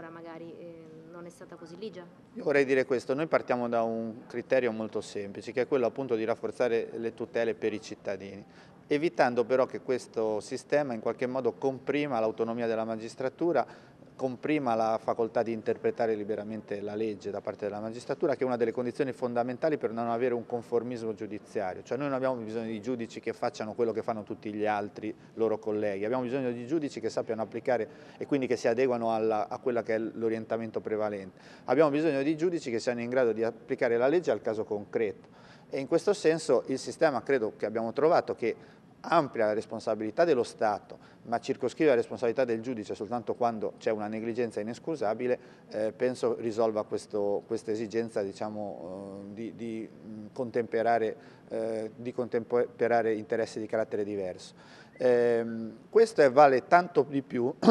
ora magari eh, non è stata così ligia? Io vorrei dire questo, noi partiamo da un criterio molto semplice che è quello appunto di rafforzare le tutele per i cittadini evitando però che questo sistema in qualche modo comprima l'autonomia della magistratura comprima la facoltà di interpretare liberamente la legge da parte della magistratura, che è una delle condizioni fondamentali per non avere un conformismo giudiziario. Cioè noi non abbiamo bisogno di giudici che facciano quello che fanno tutti gli altri loro colleghi, abbiamo bisogno di giudici che sappiano applicare e quindi che si adeguano alla, a quello che è l'orientamento prevalente. Abbiamo bisogno di giudici che siano in grado di applicare la legge al caso concreto. E in questo senso il sistema credo che abbiamo trovato che amplia la responsabilità dello Stato ma circoscrive la responsabilità del giudice soltanto quando c'è una negligenza inescusabile, eh, penso risolva questo, questa esigenza diciamo, eh, di, di, mm, contemperare, eh, di, contemperare, interessi di carattere diverso. Ehm, questo vale tanto di più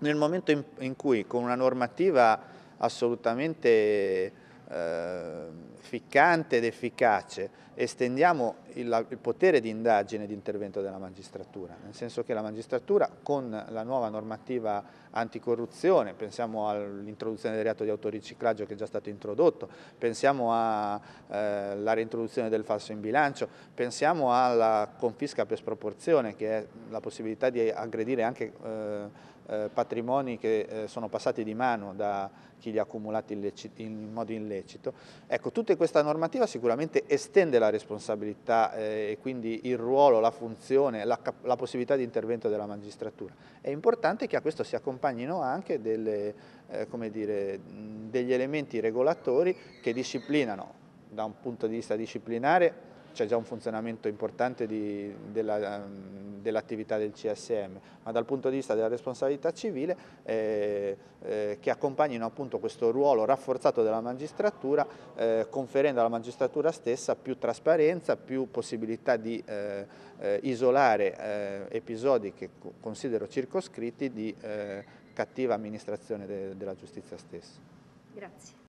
nel momento in, in cui con una normativa assolutamente Ehm, ficcante ed efficace estendiamo il, il, potere di indagine e di intervento della magistratura, nel senso che la magistratura con la nuova normativa anticorruzione, pensiamo all'introduzione del reato di autoriciclaggio che è già stato introdotto, pensiamo alla eh, reintroduzione del falso in bilancio, pensiamo alla confisca per sproporzione che è la possibilità di aggredire anche eh, eh patrimoni che eh, sono passati di mano da chi li ha accumulati in modo illecito illecito. Ecco, tutta questa normativa sicuramente estende la responsabilità eh, e quindi il ruolo, la funzione, la, la, possibilità di intervento della magistratura. È importante che a questo si accompagnino anche delle, eh, dire, degli elementi regolatori che disciplinano da un punto di vista disciplinare c'è già un funzionamento importante ehm, dell'attività dell del CSM, ma dal punto di vista della responsabilità civile eh, eh, che accompagnino appunto questo ruolo rafforzato della magistratura, eh, conferendo alla magistratura stessa più trasparenza, più possibilità di eh, eh, isolare eh, episodi che considero circoscritti di cattiva amministrazione de della giustizia stessa. Grazie.